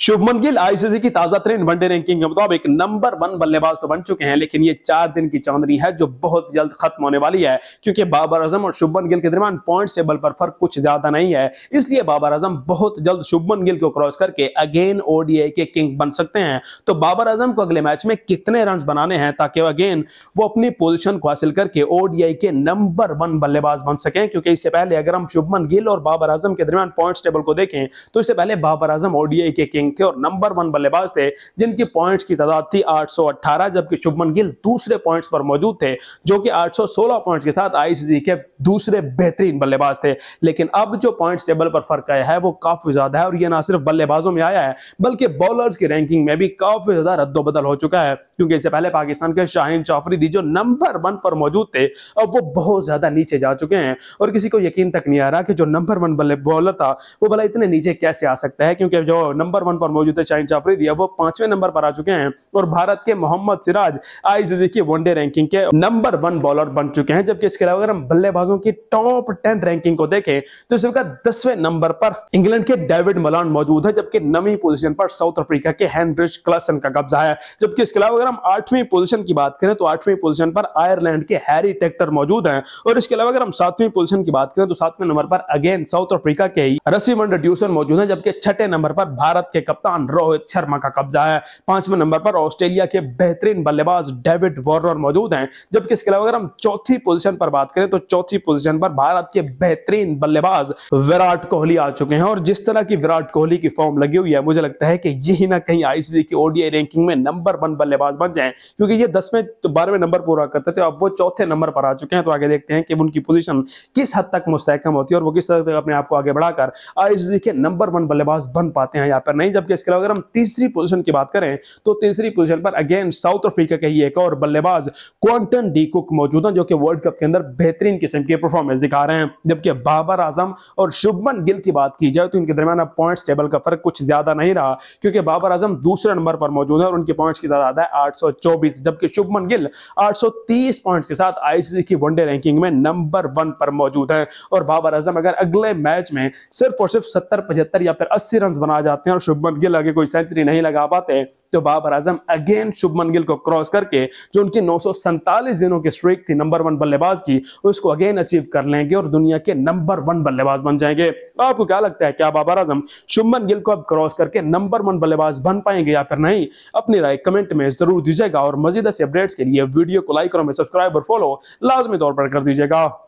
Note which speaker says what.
Speaker 1: Shubman Gill ICC की ताजा तरीन वनडे रैंकिंग के मुताबिक नंबर वन बल्लेबाज तो बन चुके हैं लेकिन ये चार दिन की चांदनी है जो बहुत जल्द खत्म होने वाली है क्योंकि बाबर आजम और शुभमन गिल के दरमियान पॉइंट टेबल पर फर्क कुछ ज्यादा नहीं है इसलिए बाबर आजम बहुत जल्द शुभमन गिल को क्रॉस करके अगेन ओडीआई के किंग बन सकते हैं तो बाबर आजम को अगले मैच में कितने रन बनाने हैं ताकि अगेन वो अपनी पोजिशन को हासिल करके ओडीआई के नंबर वन बल्लेबाज बन सकें क्योंकि इससे पहले अगर हम शुभमन गिल और बाबर आजम के दरमियान पॉइंट टेबल को देखें तो इससे पहले बाबर आजम ओडीआई के किंग किंग थे और नंबर वन बल्लेबाज थे जिनकी पॉइंट्स की तादाद थी 818 जबकि शुभमन गिल दूसरे पॉइंट्स पर मौजूद थे जो कि 816 पॉइंट्स के साथ आईसीसी के दूसरे बेहतरीन बल्लेबाज थे लेकिन अब जो पॉइंट्स टेबल पर फर्क आया है वो काफी ज्यादा है और ये ना सिर्फ बल्लेबाजों में आया है बल्कि बॉलर्स की रैंकिंग में भी काफी ज्यादा रद्दोबदल हो चुका है क्योंकि इससे पहले पाकिस्तान के शाहिन दी जो नंबर वन पर मौजूद थे अब वो बहुत ज्यादा नीचे जा चुके हैं और किसी को यकीन तक नहीं आ रहा कि जो नंबर वन बल्ले बॉलर था वो भला इतने नीचे कैसे आ सकता है क्योंकि जो नंबर वन स्थान पर मौजूद है शाहिन दिया वो पांचवें नंबर पर आ चुके हैं और भारत के मोहम्मद सिराज आईसीसी की वनडे रैंकिंग के नंबर वन बॉलर बन चुके हैं जबकि इसके अलावा अगर हम बल्लेबाजों की टॉप टेन रैंकिंग को देखें तो इसका दसवें नंबर पर इंग्लैंड के डेविड मलान मौजूद है जबकि नवी पोजिशन पर साउथ अफ्रीका के हैंनरिच क्लासन का कब्जा है जबकि इसके अलावा अगर हम आठवीं पोजिशन की बात करें तो आठवीं पोजिशन पर आयरलैंड के हैरी टेक्टर मौजूद है और इसके अलावा अगर हम सातवीं पोजिशन की बात करें तो सातवें नंबर पर अगेन साउथ अफ्रीका के रसीमन रड्यूसन मौजूद है जबकि छठे नंबर पर भारत के कप्तान रोहित शर्मा का कब्जा है पांचवें नंबर पर ऑस्ट्रेलिया के बेहतरीन बल्लेबाज डेविड वॉर्नर मौजूद हैं जबकि इसके अलावा अगर हम चौथी पोजीशन पर बात करें तो चौथी पोजीशन पर भारत के बेहतरीन बल्लेबाज विराट कोहली आ चुके हैं और जिस तरह की विराट कोहली की फॉर्म लगी हुई है मुझे लगता है कि यही ना कहीं आईसीसी की ओडीआई रैंकिंग में नंबर वन बल्लेबाज बन जाए क्योंकि ये दसवें तो बारहवें नंबर पूरा करते थे अब वो चौथे नंबर पर आ चुके हैं तो आगे देखते हैं कि उनकी पोजीशन किस हद तक मुस्तकम होती है और वो किस तरह अपने आप को आगे बढ़ाकर आईसीसी के नंबर वन बल्लेबाज बन पाते हैं या पर नहीं जबकि इसके अलावा अगर हम तीसरी पोजीशन की बात करें तो तीसरी पोजीशन पर अगेन साउथ अफ्रीका का ही एक और बल्लेबाज क्वांटन डी कुक मौजूद हैं जो कि वर्ल्ड कप के अंदर बेहतरीन किस्म के परफॉर्मेंस दिखा रहे हैं जबकि बाबर आजम और शुभमन गिल की बात की जाए तो इनके दरमियान अब पॉइंट टेबल का फर्क कुछ ज्यादा नहीं रहा क्योंकि बाबर आजम दूसरे नंबर पर मौजूद है और उनके पॉइंट्स की तादाद है आठ जबकि शुभमन गिल आठ पॉइंट्स के साथ आईसीसी की वनडे रैंकिंग में नंबर वन पर मौजूद है और बाबर आजम अगर अगले मैच में सिर्फ और सिर्फ सत्तर पचहत्तर या फिर अस्सी रन बना जाते हैं और शुभ शुभमन गिल अगर कोई सेंचुरी नहीं लगा पाते तो बाबर आजम अगेन शुभमन गिल को क्रॉस करके जो उनकी नौ दिनों की स्ट्रेक थी नंबर वन बल्लेबाज की उसको अगेन अचीव कर लेंगे और दुनिया के नंबर वन बल्लेबाज बन जाएंगे आपको क्या लगता है क्या बाबर आजम शुभमन गिल को अब क्रॉस करके नंबर वन बल्लेबाज बन पाएंगे या फिर नहीं अपनी राय कमेंट में जरूर दीजिएगा और मजीद ऐसे अपडेट्स के लिए वीडियो को लाइक और हमें सब्सक्राइब और फॉलो लाजमी तौर पर कर दीजिएगा